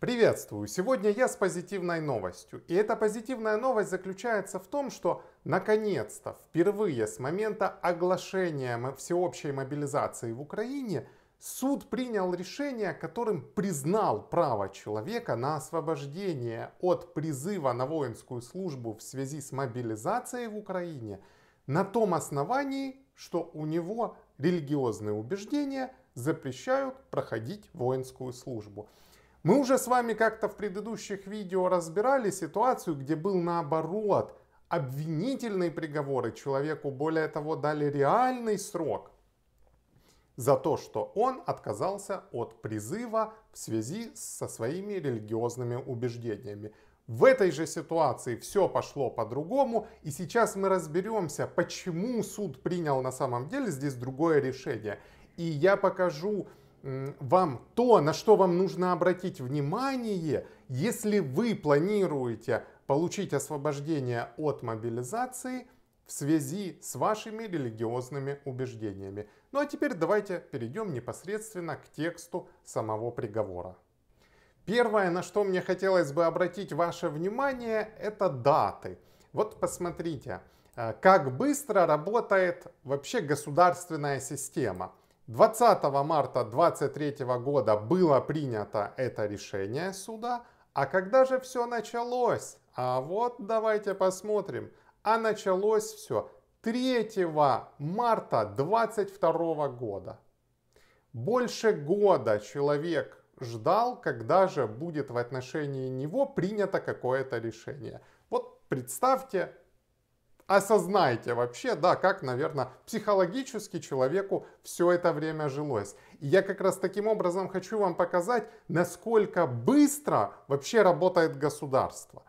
Приветствую! Сегодня я с позитивной новостью. И эта позитивная новость заключается в том, что наконец-то, впервые с момента оглашения всеобщей мобилизации в Украине, суд принял решение, которым признал право человека на освобождение от призыва на воинскую службу в связи с мобилизацией в Украине на том основании, что у него религиозные убеждения запрещают проходить воинскую службу. Мы уже с вами как-то в предыдущих видео разбирали ситуацию, где был наоборот обвинительные приговоры человеку, более того, дали реальный срок за то, что он отказался от призыва в связи со своими религиозными убеждениями. В этой же ситуации все пошло по-другому, и сейчас мы разберемся, почему суд принял на самом деле здесь другое решение. И я покажу вам то, на что вам нужно обратить внимание, если вы планируете получить освобождение от мобилизации в связи с вашими религиозными убеждениями. Ну а теперь давайте перейдем непосредственно к тексту самого приговора. Первое, на что мне хотелось бы обратить ваше внимание, это даты. Вот посмотрите, э, как быстро работает вообще государственная система – 20 марта 2023 года было принято это решение суда. А когда же все началось? А вот давайте посмотрим. А началось все 3 марта 2022 года. Больше года человек ждал, когда же будет в отношении него принято какое-то решение. Вот представьте, осознайте вообще, да, как, наверное, психологически человеку все это время жилось. И я как раз таким образом хочу вам показать, насколько быстро вообще работает государство.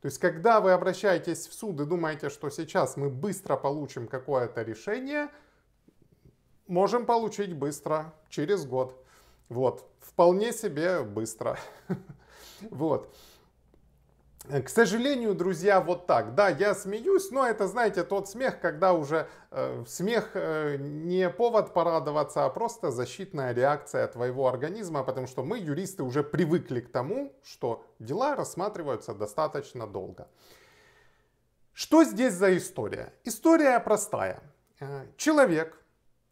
То есть, когда вы обращаетесь в суд и думаете, что сейчас мы быстро получим какое-то решение, можем получить быстро, через год. Вот, вполне себе быстро. Вот. Э, к сожалению, друзья, вот так. Да, я смеюсь, но это, знаете, тот смех, когда уже э, смех э, не повод порадоваться, а просто защитная реакция твоего организма, потому что мы, юристы, уже привыкли к тому, что дела рассматриваются достаточно долго. Что здесь за история? История простая. Э, человек,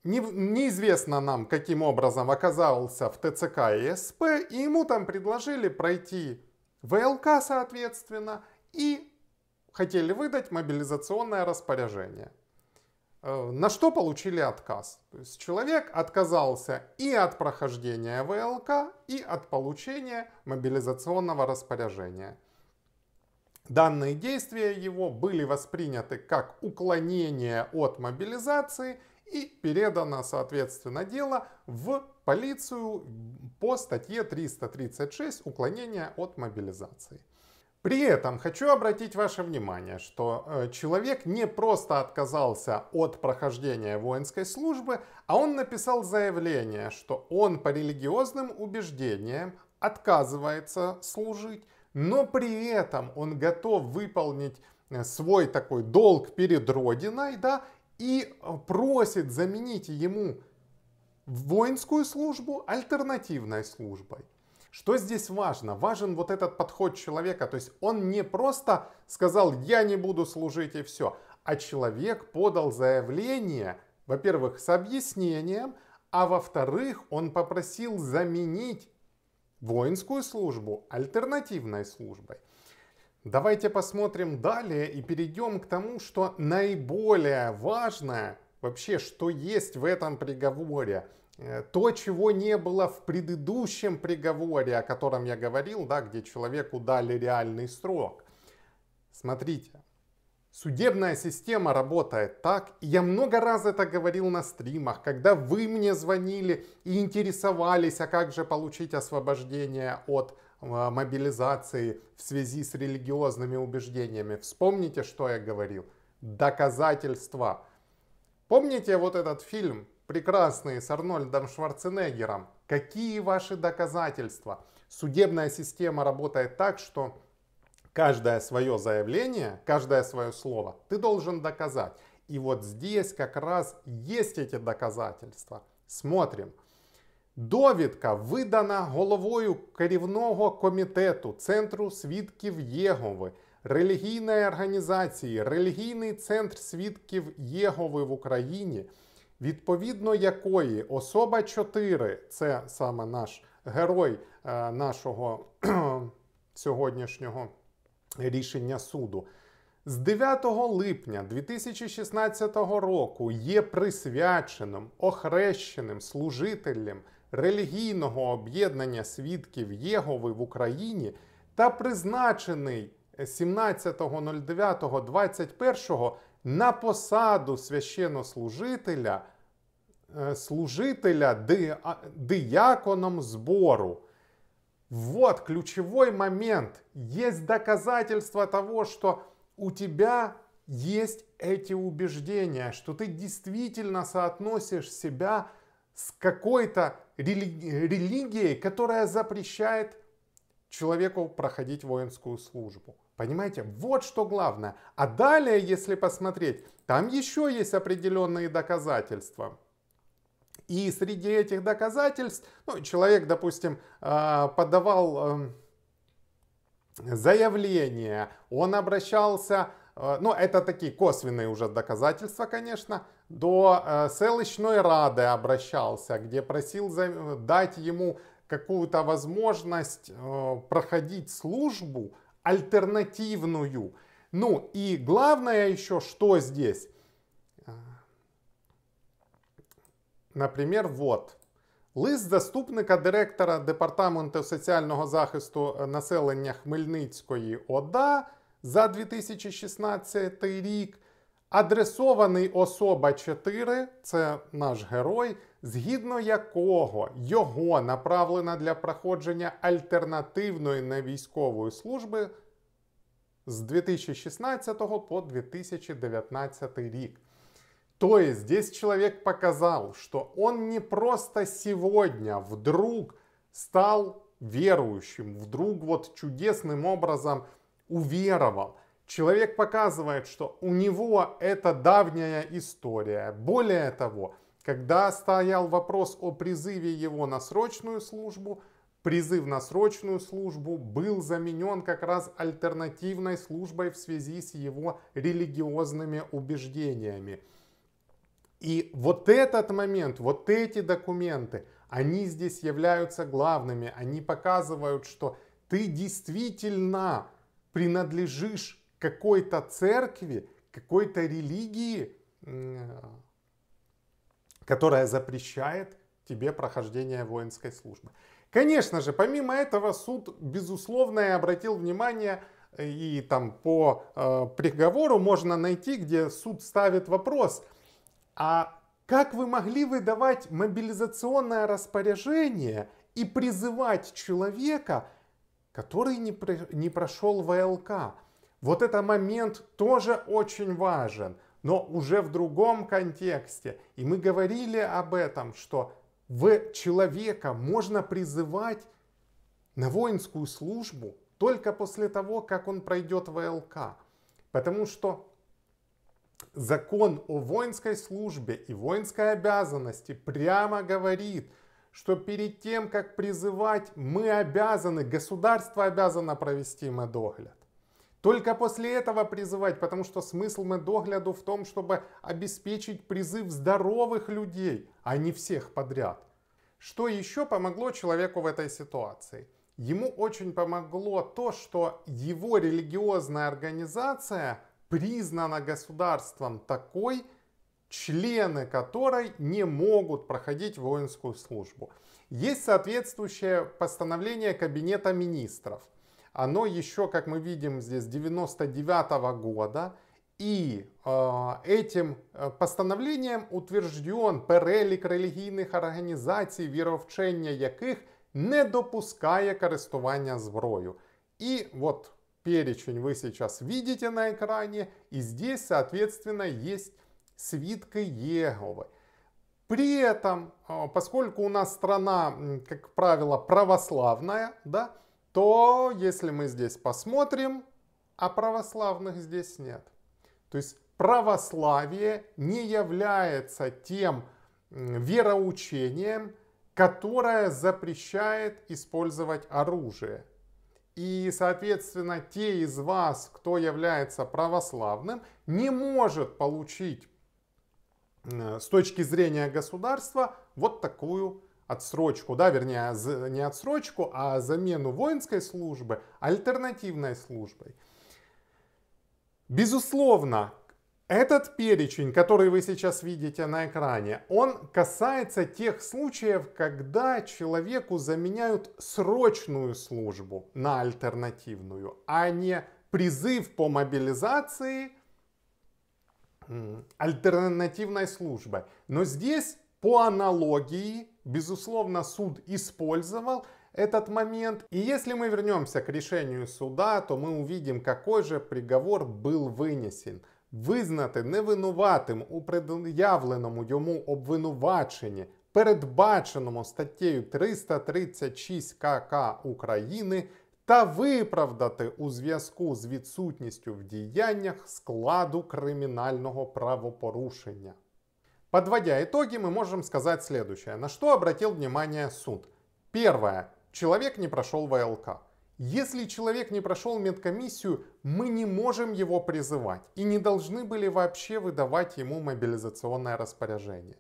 не, неизвестно нам, каким образом оказался в ТЦК и СП, и ему там предложили пройти ВЛК, соответственно, и хотели выдать мобилизационное распоряжение. Э, на что получили отказ? То есть человек отказался и от прохождения ВЛК, и от получения мобилизационного распоряжения. Данные действия его были восприняты как уклонение от мобилизации – и передано, соответственно, дело в полицию по статье 336 «Уклонение от мобилизации». При этом хочу обратить ваше внимание, что э, человек не просто отказался от прохождения воинской службы, а он написал заявление, что он по религиозным убеждениям отказывается служить, но при этом он готов выполнить э, свой такой долг перед Родиной, да, и э, просит заменить ему воинскую службу альтернативной службой. Что здесь важно? Важен вот этот подход человека. То есть он не просто сказал, я не буду служить и все, а человек подал заявление, во-первых, с объяснением, а во-вторых, он попросил заменить воинскую службу альтернативной службой. Давайте посмотрим далее и перейдем к тому, что наиболее важное вообще, что есть в этом приговоре. Э, то, чего не было в предыдущем приговоре, о котором я говорил, да, где человеку дали реальный срок. Смотрите, судебная система работает так, и я много раз это говорил на стримах, когда вы мне звонили и интересовались, а как же получить освобождение от а, мобилизации в связи с религиозными убеждениями. Вспомните, что я говорил. Доказательства. Помните вот этот фильм прекрасный с Арнольдом Шварценеггером? Какие ваши доказательства? Судебная система работает так, что каждое свое заявление, каждое свое слово ты должен доказать. И вот здесь как раз есть эти доказательства. Смотрим. Довідка видана головою керівного комітету Центру свідків Єгови, релігійної організації, релігійний центр свідків Єгови в Україні, відповідно якої особа 4, це саме наш герой е, нашого сьогоднішнього рішення суду. З 9 липня 2016 року є присвяченим охрещеним служителям релігійного об'єднання свідків Єгови в Україні та призначений 17.09.21 на посаду священнослужителя е, служителя ди, дияконом сбору. Вот ключевой момент. Есть доказательство того, что у тебя есть эти убеждения, что ты действительно соотносишь себя с с какой-то рели- религией, которая запрещает человеку проходить воинскую службу. Понимаете, вот что главное. А далее, если посмотреть, там еще есть определенные доказательства. И среди этих доказательств, ну, человек, допустим, а, подавал эм, заявление, он обращался Э, ну это такие косвенные уже доказательства, конечно, до э, селищной рады обращался, где просил дать ему какую-то возможность э, проходить службу альтернативную. Ну и главное еще, что здесь. Например, вот. Лист заступника директора Департаменту соціального захисту населення Хмельницької ОДА за 2016 рік. Адресований особа 4 це наш герой, згідно якого його направлена для проходження альтернативної невійськової служби з 2016 по 2019 рік. То тобто есть здесь человек показал, что он не просто сегодня вдруг стал верующим, вдруг вот чудесным образом – уверовал. Человек показывает, что у него это давняя история. Более того, когда стоял вопрос о призыве его на срочную службу, призыв на срочную службу был заменен как раз альтернативной службой в связи с его религиозными убеждениями. И вот этот момент, вот эти документы, они здесь являются главными. Они показывают, что ты действительно принадлежишь какой-то церкви, какой-то религии, которая запрещает тебе прохождение воинской службы. Конечно же, помимо этого суд, безусловно, и обратил внимание и там по э, приговору можно найти, где суд ставит вопрос, а как вы могли выдавать мобилизационное распоряжение и призывать человека который не, про, не прошел ВЛК. Вот этот момент тоже очень важен, но уже в другом контексте. И мы говорили об этом, что в человека можно призывать на воинскую службу только после того, как он пройдет ВЛК. Потому что закон о воинской службе и воинской обязанности прямо говорит – что перед тем, как призывать, мы обязаны, государство обязано провести медогляд. Только после этого призывать, потому что смысл медогляду в том, чтобы обеспечить призыв здоровых людей, а не всех подряд. Что еще помогло человеку в этой ситуации? Ему очень помогло то, что его религиозная организация признана государством такой, члены которой не могут проходить воинскую службу. Есть соответствующее постановление Кабинета министров. Оно еще, как мы видим здесь, 99 -го года. И э, этим э, постановлением утвержден перелік релігійних организаций, віровчення яких не допускає користування зброю. И вот перечень вы сейчас видите на экране, и здесь, соответственно, есть свитка Еговы. При этом, э, поскольку у нас страна, как правило, православная, да, то если мы здесь посмотрим, а православных здесь нет. То есть православие не является тем вероучением, которое запрещает использовать оружие. И, соответственно, те из вас, кто является православным, не может получить Э, с точки зрения государства вот такую отсрочку, да, вернее, а не отсрочку, а замену воинской службы альтернативной службой. Безусловно, этот перечень, который вы сейчас видите на экране, он касается тех случаев, когда человеку заменяют срочную службу на альтернативную, а не призыв по мобилизации – альтернативной службой. Но здесь по аналогии, безусловно, суд использовал этот момент. И если мы вернемся к решению суда, то мы увидим, какой же приговор был винесен. Визнати невинуватим у пред'явленому йому обвинуваченні, передбаченому статтею 336 КК України та виправдати у зв'язку з відсутністю в діяннях складу кримінального правопорушення. Подводя итоги, мы можем сказать следующее, на что обратил внимание суд. Первое. Человек не прошел ВЛК. Если человек не прошел медкомиссию, мы не можем его призывать и не должны были вообще выдавать ему мобилизационное распоряжение.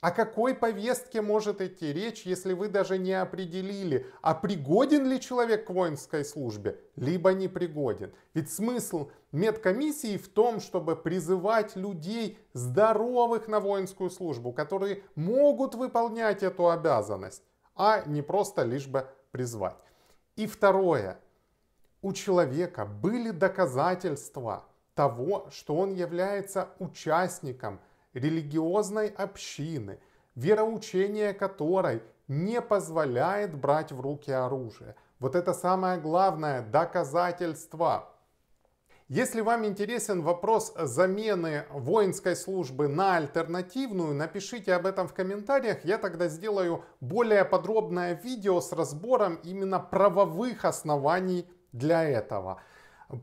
О какой повестке может идти речь, если вы даже не определили, а пригоден ли человек к воинской службе, либо не пригоден. Ведь смысл медкомиссии в том, чтобы призывать людей здоровых на воинскую службу, которые могут выполнять эту обязанность, а не просто лишь бы призвать. И второе. У человека были доказательства того, что он является участником – религиозной общины, вероучение которой не позволяет брать в руки оружие. Вот это самое главное доказательство. Если вам интересен вопрос замены воинской службы на альтернативную, напишите об этом в комментариях. Я тогда сделаю более подробное видео с разбором именно правовых оснований для этого.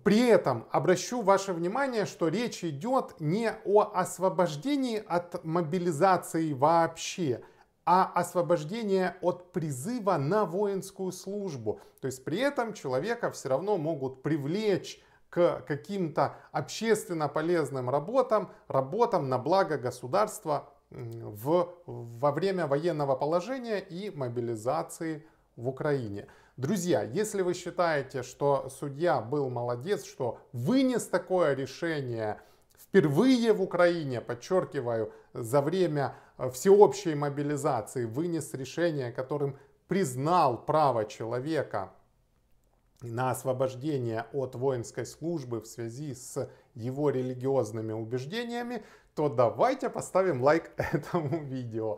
При этом обращу ваше внимание, что речь идет не о освобождении от мобилизации вообще, а освобождение от призыва на воинскую службу. То есть при этом человека все равно могут привлечь к каким-то общественно полезным работам, работам на благо государства в, во время военного положения и мобилизации в Украине. Друзья, если вы считаете, что судья был молодец, что вынес такое решение впервые в Украине, подчеркиваю, за время э, всеобщей мобилизации, вынес решение, которым признал право человека на освобождение от воинской службы в связи с его религиозными убеждениями, то давайте поставим лайк этому видео.